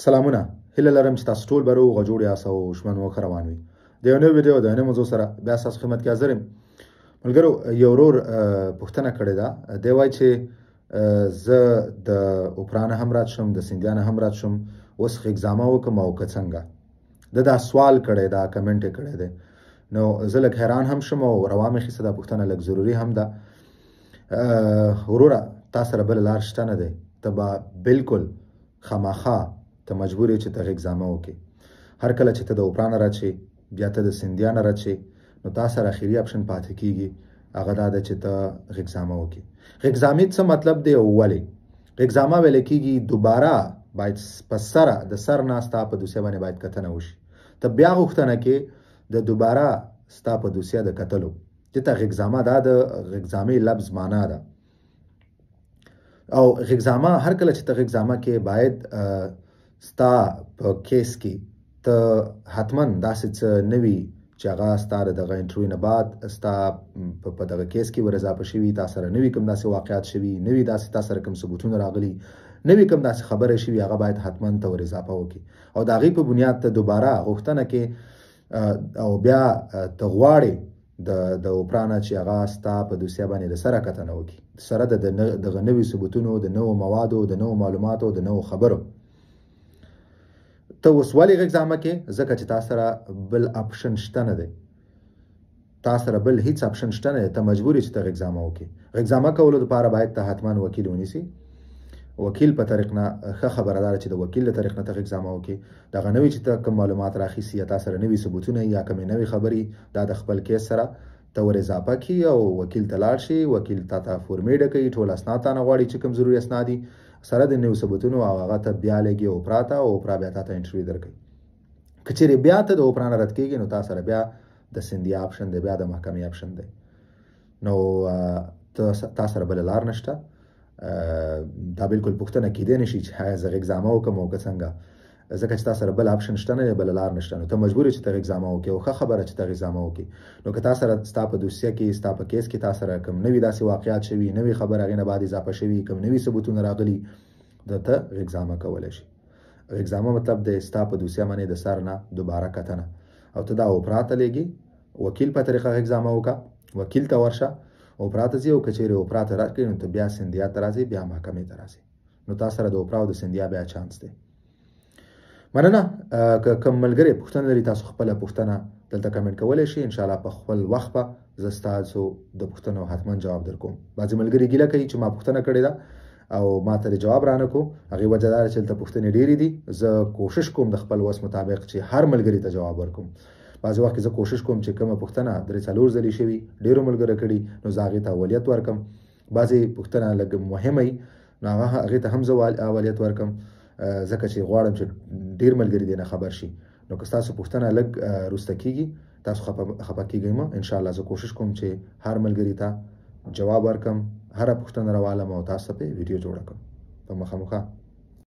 سلامونه هیله لرم چې تاسو ټول به روغ جوړ یاست او ژمن وکړه روان وي د یو نوې ویډیو د یو نوې موضوع سره بیا ستاسو خدمت کې حاضر یم ملګرو یو ورور پوښتنه کړې ده دی وایي چې زه د اوپرانه هم رات شم د سندیانه هم رات شم اوس ښه اګزامه وکړم او که څنګه د دا سوال کړی دا کمنټ یې کړی دی نو زه لږ حیران هم شم او روا مې خیسه دا پوښتنه لږ ضروري هم ده وروره تا سره بله لار شته نه دی ته به بالکل خامخا ته مجبور یې چې دغه اگزامه وکې هر کله چې ته د اوپرانه راچې بیا ته د سندیانه راچې نو تا سره اخیری اپشن پاتې کیږي هغه دا ده چې ته غیګزامه وکې غیګزامې څه مطلب دی او ولې غیګزامه ویل کیږي دوباره باید په سره د سر نه ستا په دوسیه باندې باید کتنه وشي ته بیا غوښتنه کې د دوباره ستا په دوسیه د کتلو چې ته غیګزامه دا د غیګزامې لفظ معنا ده او غیګزامه هر کله چې ته غیګزامه کې باید ستا په کیس کې ته حتما داسې څه نوي چې هغه ستا د دغه انټرویو نه بعد ستا په دغه کیس کې ورزاپه شوي تا سره نوي کوم داسې واقعیات شوي نوي داسې تا سره کوم ثبوتونه راغلي نوی کوم داسې خبره شي هغه باید حتما تور اضافه وکړي او دا غي په بنیاد ته دوباره غوښتنه کې او بیا تغواړي د د اوپرانا چې هغه ستا په دوسیه باندې د سره کتنه وکړي سره د دغه نوی ثبوتونو د نوو موادو د نوو معلوماتو د نوو خبرو ته اوس ولې غږ زامه کې ځکه چې تاسو سره بل اپشن شته نه دی تاسو سره بل هیڅ اپشن شته نه دی ته مجبور یې چې ته غږ زامه وکې غږ زامه کولو لپاره باید ته حتمان وکیل ونیسي وکیل په طریق نه ښه خبردار چې د وکیل له طریق نه ته غږ زامه وکې دغه نوې چې ته کوم معلومات راخیسي یا تاسو سره نوې ثبوتونه یا کوم نوې خبرې دا د خپل کیس سره ته ور اضافه کی او وکیل تلاړ شي وکیل تا ته فورمې ډکې ټول اسناد ته نه غواړي چې کوم ضروري اسناد دي سره د نیو ثبوتونو او هغه ته بیا لګي او پراته او پرا بیا ته انټرویو درکړي کچېره بیا ته د اوپران رد کیږي نو تاسو سره بیا د سندیا آپشن دی بیا د محکمې آپشن دی نو تاسو سره بل لار نشته دا بالکل پوښتنه کیدې نشي چې زغ اگزام وکم او څنګه ځکه چې تاسو سره بل اپشن شته نه بل لار نشته نو ته مجبور چې ته اگزام وکې او ښه خبره چې ته اگزام وکې نو که تاسو سره ستاسو دوسیه کې ستاسو کیس کې تاسو سره کوم نوې داسې واقعیات شوي نوې خبره غینه بعد اضافه شوي کوم نوې ثبوتونه راغلي دا ته اگزام کولای شي اگزام مطلب د ستاسو دوسیه باندې د سر نه دوباره کتنه او ته دا اوپراته لګي وکیل په طریقه اگزام وکا وکیل ته ورشه اوپراته زی او کچېره اوپراته راکړي نو ته بیا سندیا ترازی بیا محکمې ترازی نو تاسو سره د اوپراو د سندیا بیا چانس دی مننه که کوم ملګری پوښتنه لري تاسو خپل پوښتنه دلته کمنټ کولای شئ ان شاء الله په خپل وخت به زه ستاسو د پوښتنو حتما جواب درکوم بعضی ملګری ګیله کوي چې ما پوښتنه کړې ده او ما ته جواب رانه کو هغه وجه دا چې دلته پوښتنې ډېرې دي زه کوشش کوم د خپل وس مطابق چې هر ملګری ته جواب ورکوم بعضی وخت زه کوشش کوم چې کومه پوښتنه درې څلور ځلې شوي ډېرو ملګرو کړي نو زه هغې ته اولیت ورکم بعضې پوښتنه لږ مهمه وي نو هغه هغې ته هم زه اولیت ورکم ځکه چې غواړم چې ډیر ملګری دینه خبر شي نو که تاسو پوښتنه لګ روسته کیږي تاسو خپه کیږئ ما ان شاء الله زه کوشش کوم چې هر ملګری ته جواب ورکم هر پوښتنه راوالم او تاسو ته ویډیو جوړ کړم په مخه مخه